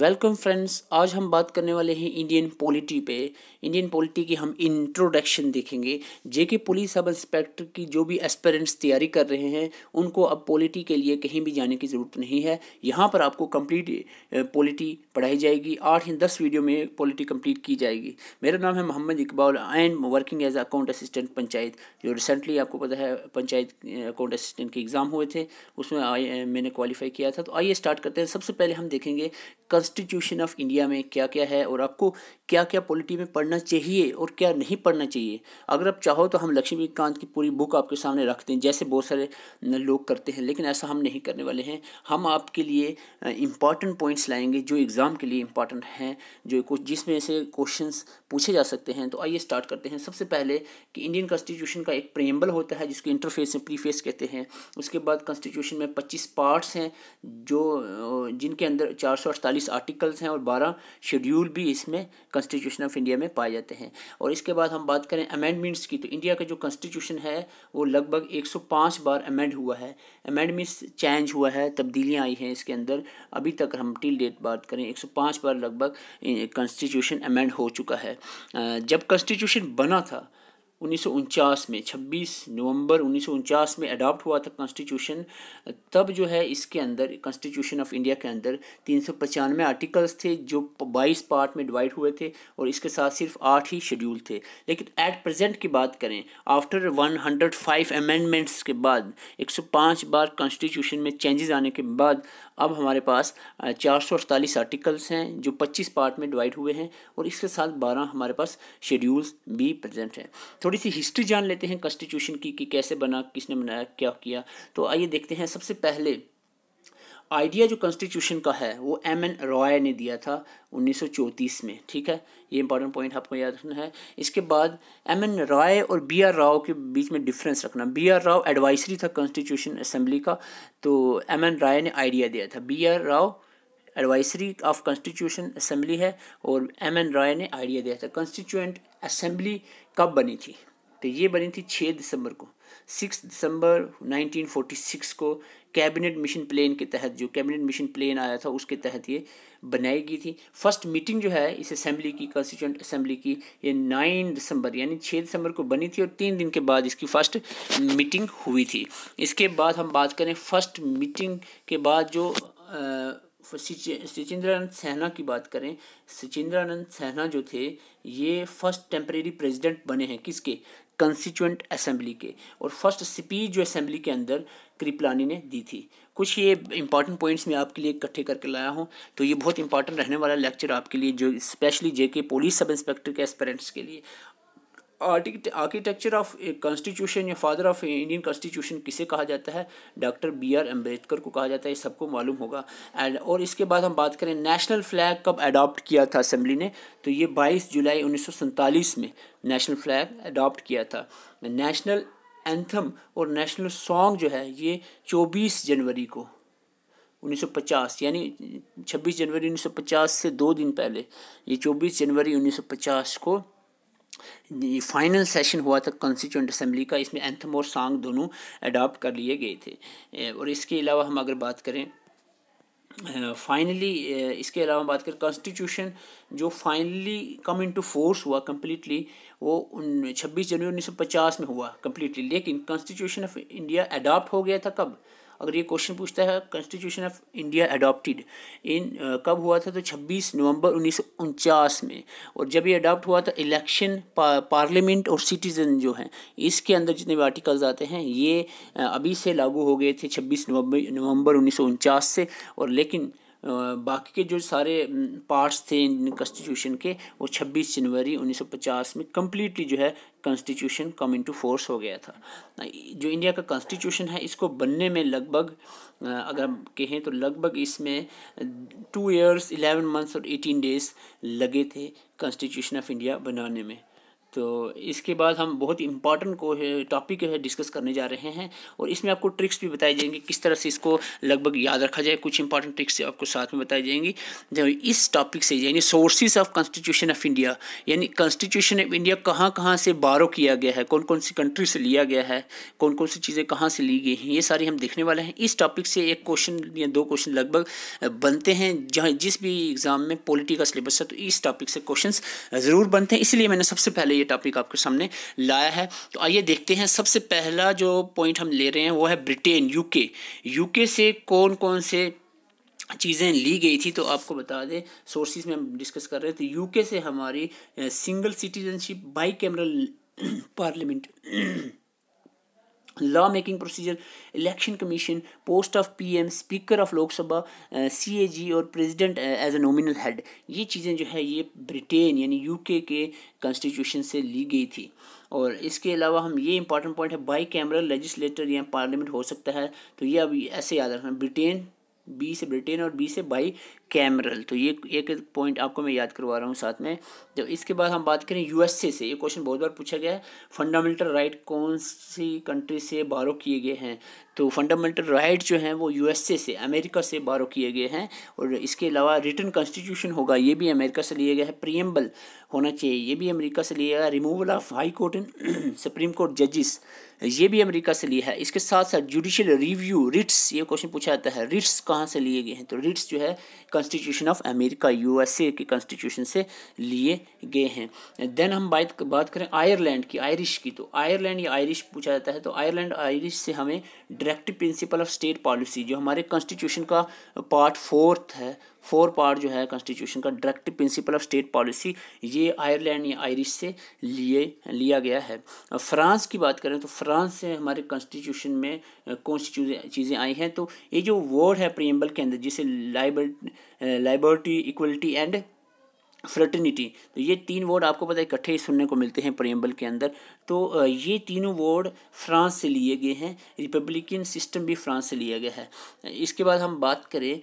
welcome friends आज हम बात करने वाले हैं इंडियन पॉलिटी पे इंडियन पॉलिटी की हम इंट्रोडक्शन देखेंगे जे के पुलिस सब इंस्पेक्टर की जो भी एस्पेरेंट्स तैयारी कर रहे हैं उनको अब पॉलिटी के लिए कहीं भी जाने की ज़रूरत नहीं है यहाँ पर आपको कंप्लीट पॉलिटी पढ़ाई जाएगी आठ या दस वीडियो में पॉलिटी कंप्लीट की जाएगी मेरा नाम है Mohammed Iqbal and working as account assistant panchayat जो रिसेंटली आपको पता है पंचायत अकाउंट असिस्टेंट के एग्ज़ाम हुए थे उसमें मैंने क्वालिफाई किया था तो आइए स्टार्ट करते हैं सबसे पहले हम देखेंगे कॉन्स्टिट्यूशन ऑफ इंडिया में क्या क्या है और आपको क्या क्या पॉलिटी में पढ़ना चाहिए और क्या नहीं पढ़ना चाहिए अगर आप चाहो तो हम लक्ष्मीकांत की पूरी बुक आपके सामने रखते हैं जैसे बहुत सारे लोग करते हैं लेकिन ऐसा हम नहीं करने वाले हैं हम आपके लिए इम्पॉर्टेंट पॉइंट्स लाएंगे जो एग्ज़ाम के लिए इम्पॉर्टेंट हैं जो कुछ जिसमें से क्वेश्चन पूछे जा सकते हैं तो आइए स्टार्ट करते हैं सबसे पहले कि इंडियन कॉन्स्टिट्यूशन का एक प्रेम्बल होता है जिसको इंटरफेस में प्रीफेस कहते हैं उसके बाद कॉन्स्टिट्यूशन में पच्चीस पार्ट्स हैं जो जिनके अंदर चार चौबीस आर्टिकल्स हैं और बारह शेड्यूल भी इसमें कॉन्स्टिट्यूशन ऑफ इंडिया में पाए जाते हैं और इसके बाद हम बात करें अमेंडमेंट्स की तो इंडिया का जो कॉन्स्टिट्यूशन है वो लगभग एक सौ पाँच बार अमेंड हुआ है अमेंडमेंट्स चेंज हुआ है तब्दीलियाँ आई हैं इसके अंदर अभी तक हम टिल डेट बात करें एक सौ पाँच बार लगभग कॉन्स्टिट्यूशन अमेंड हो चुका है जब कॉन्स्टिट्यूशन बना था उन्नीस में 26 नवंबर उन्नीस में अडॉप्ट हुआ था कॉन्स्टिट्यूशन तब जो है इसके अंदर कॉन्स्टिट्यूशन ऑफ इंडिया के अंदर तीन सौ पचानवे आर्टिकल्स थे जो बाईस पार्ट में डिवाइड हुए थे और इसके साथ सिर्फ आठ ही शेड्यूल थे लेकिन एट प्रेजेंट की बात करें आफ्टर 105 अमेंडमेंट्स के बाद 105 बार कॉन्स्टिट्यूशन में चेंजेस आने के बाद अब हमारे पास चार आर्टिकल्स हैं जो पच्चीस पार्ट में डिवाइड हुए हैं और इसके साथ बारह हमारे पास शेड्यूल्स भी प्रजेंट हैं थोड़ी थोड़ी सी हिस्ट्री जान लेते हैं कॉन्स्टिट्यूशन की कि कैसे बना किसने बनाया क्या किया तो आइए देखते हैं सबसे पहले आइडिया जो कॉन्स्टिट्यूशन का है वो एम एन रॉय ने दिया था उन्नीस में ठीक है ये इंपॉर्टेंट पॉइंट आपको याद रखना है इसके बाद एम एन रॉय और बी आर राव के बीच में डिफरेंस रखना बी आर राव एडवाइसरी था कॉन्स्टिट्यूशन असेंबली का तो एम एन रॉय ने आइडिया दिया था B R Rao advisory of constitution assembly है और एम एन रॉय ने आइडिया दिया था कॉन्स्टिट्यूंट असम्बली कब बनी थी तो ये बनी थी छः दिसंबर को सिक्स दिसंबर 1946 को कैबिनेट मिशन प्लान के तहत जो कैबिनेट मिशन प्लान आया था उसके तहत ये बनाई गई थी फर्स्ट मीटिंग जो है इस असेंबली की कॉन्स्टिट्यूंट असेंबली की ये नाइन दिसंबर यानी छः दिसंबर को बनी थी और तीन दिन के बाद इसकी फर्स्ट मीटिंग हुई थी इसके बाद हम बात करें फर्स्ट मीटिंग के बाद जो आ, सचिंद्रानंद सहना की बात करें सचिंद्रानंद सहना जो थे ये फर्स्ट टेम्परेरी प्रेसिडेंट बने हैं किसके कंस्टिट्यूंट असेंबली के और फर्स्ट स्पीच जो असेंबली के अंदर कृपलानी ने दी थी कुछ ये इंपॉर्टेंट पॉइंट्स मैं आपके लिए इकट्ठे करके लाया हूँ तो ये बहुत इंपॉर्टेंट रहने वाला लेक्चर आपके लिए जो स्पेशली जे के पुलिस सब इंस्पेक्टर के एस्पेरेंट्स के लिए आर्किटेक्चर ऑफ कॉन्स्टिट्यूशन या फादर ऑफ इंडियन कॉन्स्टिट्यूशन किसे कहा जाता है डॉक्टर बी आर अम्बेडकर को कहा जाता है ये सबको मालूम होगा एंड और इसके बाद हम बात करें नेशनल फ्लैग कब अडॉप्ट किया था असम्बली ने तो ये 22 जुलाई उन्नीस में नेशनल फ्लैग अडॉप्ट किया था नेशनल एंथम और नेशनल सॉन्ग जो है ये चौबीस जनवरी को 1950 यानी 26 जनवरी 1950 से दो दिन पहले ये 24 जनवरी 1950 को फाइनल सेशन हुआ था कॉन्स्टिट्यूंट असम्बली का इसमें एंथम और सॉन्ग दोनों अडॉप्ट कर लिए गए थे और इसके अलावा हम अगर बात करें फाइनली इसके अलावा बात करें कॉन्स्टिट्यूशन जो फाइनली कम इनटू फोर्स हुआ कम्प्लीटली वो छब्बीस जनवरी उन्नीस सौ पचास में हुआ कम्प्लीटली लेकिन कॉन्स्टिट्यूशन ऑफ इंडिया अडॉप्ट हो गया था कब अगर ये क्वेश्चन पूछता है constitution of India adopted in कब हुआ था तो 26 नवंबर उन्नीस में और जब ये अडॉप्ट हुआ था इलेक्शन पा, पार्लियामेंट और सिटीज़न जो हैं इसके अंदर जितने भी आर्टिकल्स आते हैं ये अभी से लागू हो गए थे छब्बीस नवंबर नवंबर उन्नीस से और लेकिन बाकी के जो सारे पार्ट्स थे इंडियन कॉन्स्टिट्यूशन के वो 26 जनवरी 1950 में कम्प्लीटली जो है कॉन्स्टिट्यूशन कम इनटू फोर्स हो गया था जो इंडिया का कॉन्स्टिट्यूशन है इसको बनने में लगभग अगर कहें तो लगभग इसमें टू ईयर्स इलेवन मंथ्स और एटीन डेज लगे थे कॉन्स्टिट्यूशन ऑफ इंडिया बनाने में तो इसके बाद हम बहुत ही इंपॉर्टेंट को टॉपिक है डिस्कस करने जा रहे हैं और इसमें आपको ट्रिक्स भी बताई जाएंगी किस तरह से इसको लगभग याद रखा जाए कुछ इंपॉर्टेंट ट्रिक्स आपको साथ में बताई जाएंगी जो इस टॉपिक से यानी sources of constitution of India यानी कॉन्स्टिट्यूशन ऑफ इंडिया कहाँ कहाँ से बारो किया गया है कौन कौन सी कंट्री से लिया गया है कौन कौन सी चीज़ें कहाँ से ली गई हैं ये सारी हम देखने वाले हैं इस टॉपिक से एक क्वेश्चन या दो क्वेश्चन लगभग बनते हैं जहाँ जिस भी एग्ज़ाम में पॉलिटी का सिलेबस है तो इस टॉपिक से क्वेश्चन ज़रूर बनते हैं इसलिए मैंने सबसे पहले ये टॉपिक आपके सामने लाया है तो आइए देखते हैं सबसे पहला जो पॉइंट हम ले रहे हैं वो है ब्रिटेन यूके यूके से कौन कौन से चीज़ें ली गई थी तो आपको बता दें सोर्सेज में हम डिस्कस कर रहे थे यूके तो से हमारी single citizenship bicameral parliament law making procedure election commission post of pm speaker of lok sabha uh, cag और president uh, as a nominal head ये चीज़ें जो है ये ब्रिटेन यानी यूके के कॉन्स्टिट्यूशन से ली गई थी और इसके अलावा हम ये इंपॉर्टेंट पॉइंट है बाई कैमरल लेजिस्लेटर या पार्लियामेंट हो सकता है तो ये अब ऐसे याद रखना ब्रिटेन बी से ब्रिटेन और बी से बाई कैमरल तो ये एक पॉइंट आपको मैं याद करवा रहा हूँ साथ में तो इसके बाद हम बात करें यूएसए से ये क्वेश्चन बहुत बार पूछा गया है फंडामेंटल राइट कौन सी कंट्री से बारो किए गए हैं तो फंडामेंटल राइट जो हैं वो यूएसए से अमेरिका से बारो किए गए हैं और इसके अलावा रिटर्न कॉन्स्टिट्यूशन होगा ये भी अमेरिका से लिया गया है प्रियम्बल होना चाहिए ये भी अमेरिका से लिया गया removal of high court and supreme court जजिस ये भी अमेरिका से लिया है इसके साथ साथ जुडिशियल रिव्यू रिट्स ये क्वेश्चन पूछा जाता है रिट्स कहाँ से लिए गए हैं तो रिट्स जो है कॉन्स्टिट्यूशन ऑफ अमेरिका यूएसए के कॉन्स्टिट्यूशन से लिए गए हैं देन हम बात बात करें आयरलैंड की आयरिश की तो आयरलैंड या आयरिश पूछा जाता है तो आयरलैंड आयरिश से हमें direct principle of state policy जो हमारे कॉन्स्टिट्यूशन का पार्ट फोर्थ है फोर पार्ट जो है कॉन्स्टिट्यूशन का direct principle of state policy ये आयरलैंड या आयरिश से लिए लिया गया है फ्रांस की बात करें तो फ्रांस से हमारे कॉन्स्टिट्यूशन में कौन सी चीज़ें चीज़ें आई हैं तो ये जो वर्ड है प्रियम्बल के अंदर जिसे liber liberty equality and fraternity तो ये तीन वर्ड आपको पता है इकट्ठे ही सुनने को मिलते हैं प्रेम्बल के अंदर तो ये तीनों वर्ड फ्रांस से लिए गए हैं रिपब्लिकन सिस्टम भी फ्रांस से लिया गया है इसके बाद हम बात करें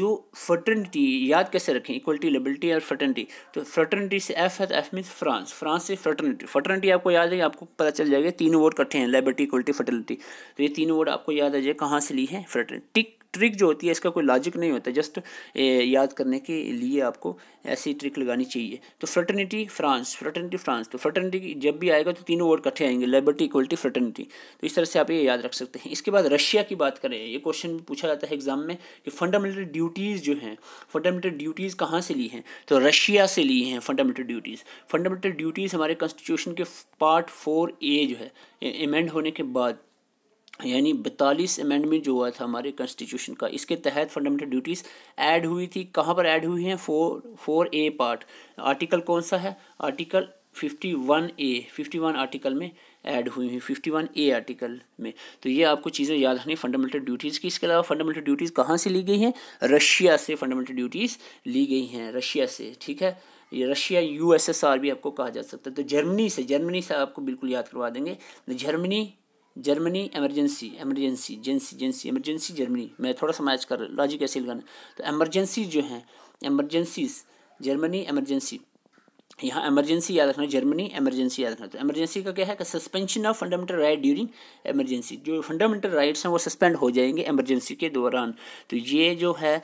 जो फ्रटर्निटी याद कैसे रखें इक्वलिटी लिबर्टी और फ्रटर्निटी तो फ्रटर्निटी से एफ है तो एफ मीन्स फ्रांस फ्रांस से फ्रटर्निटी फ्रटर्निटी आपको याद है आपको पता चल जाएगा तीनों वर्ड इकट्ठे हैं लेबिलिटी इक्वलिटी फर्टर्निटी तो ये तीनों वर्ड आपको याद आ जाए कहाँ से ली है फ्रटर्निटी ट्रिक जो होती है इसका कोई लॉजिक नहीं होता जस्ट याद करने के लिए आपको ऐसी ट्रिक लगानी चाहिए तो फ्रटर्निटी फ्रांस फ्रटर्निटी फ्रांस तो फ्रटर्निटी जब भी आएगा तो तीनों वर्ड इकट्ठे आएंगे लिबर्टी इक्वलिटी फ्रटर्निटी तो इस तरह से आप ये याद रख सकते हैं इसके बाद रशिया की बात करें ये क्वेश्चन भी पूछा जाता है एग्जाम में कि फंडामेंटल ड्यूटीज़ जो हैं फंडामेंटल ड्यूटीज़ कहाँ से ली हैं तो रशिया से ली हैं फंडामेंटल ड्यूटीज़ फंडामेंटल ड्यूटीज़ हमारे कॉन्स्टिट्यूशन के पार्ट फोर ए जो है एमेंड होने के बाद यानी बतालीस अमेंडमेंट जो हुआ था हमारे कॉन्स्टिट्यूशन का इसके तहत फंडामेंटल ड्यूटीज़ ऐड हुई थी कहाँ पर ऐड हुई हैं four four A part article कौन सा है article fifty one A fifty one article में ऐड हुई हुई फिफ्टी वन ए आर्टिकल में तो ये आपको चीज़ें याद रखनी फंडामेंटल ड्यूटीज़ की इसके अलावा फंडामेंटल ड्यूटीज़ कहाँ से ली गई हैं रशिया से फंडामेंटल ड्यूटीज़ ली गई हैं रशिया से ठीक है ये रशिया यूएसएसआर भी आपको कहा जा सकता है तो जर्मनी से जर्मनी से आपको बिल्कुल याद करवा देंगे जर्मनी जर्मनी एमरजेंसी एमरजेंसी जेंसी जेंसी एमरजेंसी जर्मनी मैं थोड़ा सा मैच कर लॉजिक ऐसे लगाना तो एमरजेंसी जो हैं एमरजेंसीज जर्मनी एमरजेंसी यहाँ एमरजेंसी याद रखना जर्मनी एमरजेंसी याद रखना तो एमरजेंसी का क्या है कि suspension of fundamental right during emergency जो फंडामेंटल राइट्स हैं वो सस्पेंड हो जाएंगे एमरजेंसी के दौरान तो ये जो है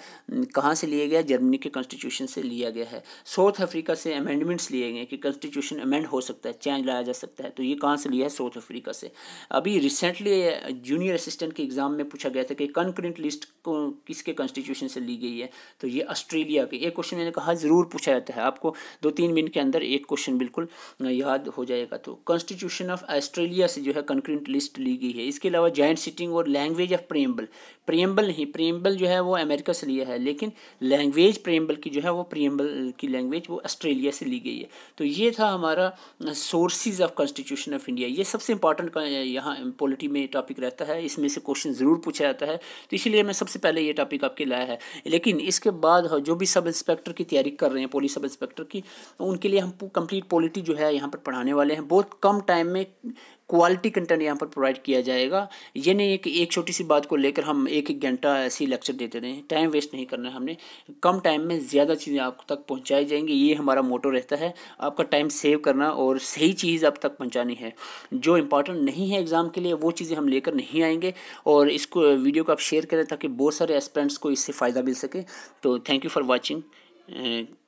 कहाँ से लिया गया जर्मनी के कॉन्स्टिट्यूशन से लिया गया है साउथ अफ्रीका से अमेंडमेंट्स लिए गए कि कॉन्स्टिट्यूशन अमेंड हो सकता है चेंज लाया जा सकता है तो ये कहाँ से लिया है साउथ अफ्रीका से अभी रिसेंटली जूनियर असिस्टेंट के एग्ज़ाम में पूछा गया था कि कनकरेंट लिस्ट को किसके कॉन्स्टिट्यूशन से ली गई है तो ये ऑस्ट्रेलिया के एक क्वेश्चन मैंने कहा ज़रूर पूछा जाता है आपको दो तीन मिनट के अंदर एक क्वेश्चन बिल्कुल याद हो जाएगा तो कॉन्स्टिट्यूशन ऑफ ऑस्ट्रेलिया से जो है कंक्रीट लिस्ट ली गई है इसके अलावा जॉइंट सिटिंग और लैंग्वेज ऑफ प्रेम्बल प्रेम्बल नहीं प्रेम्बल जो है वो अमेरिका से लिया है लेकिन लैंग्वेज प्रेम्बल की जो है वो प्रेम्बल की लैंग्वेज वो ऑस्ट्रेलिया से ली गई है तो ये था हमारा sources of constitution of India ये सबसे इंपॉर्टेंट यहाँ पॉलिटी में टॉपिक रहता है इसमें से क्वेश्चन ज़रूर पूछा जाता है तो इसीलिए मैं सबसे पहले ये टॉपिक आपके लाया है लेकिन इसके बाद जो भी सब इंस्पेक्टर की तैयारी कर रहे हैं पुलिस सब इंस्पेक्टर की उनकी उनके लिए हम कंप्लीट पॉलिटी जो है यहाँ पर पढ़ाने वाले हैं बहुत कम टाइम में क्वालिटी कंटेंट यहाँ पर प्रोवाइड किया जाएगा ये नहीं है कि एक छोटी सी बात को लेकर हम एक एक घंटा ऐसी लेक्चर देते रहें टाइम वेस्ट नहीं करना हमने कम टाइम में ज़्यादा चीज़ें आप तक पहुँचाई जाएंगी ये हमारा मोटो रहता है आपका टाइम सेव करना और सही चीज़ आप तक पहुँचानी है जो इंपॉर्टेंट नहीं है एग्ज़ाम के लिए वो चीज़ें हम लेकर नहीं आएंगे और इसको वीडियो को आप शेयर करें ताकि बहुत सारे एस्पेरेंट्स को इससे फ़ायदा मिल सके तो थैंक यू फॉर वॉचिंग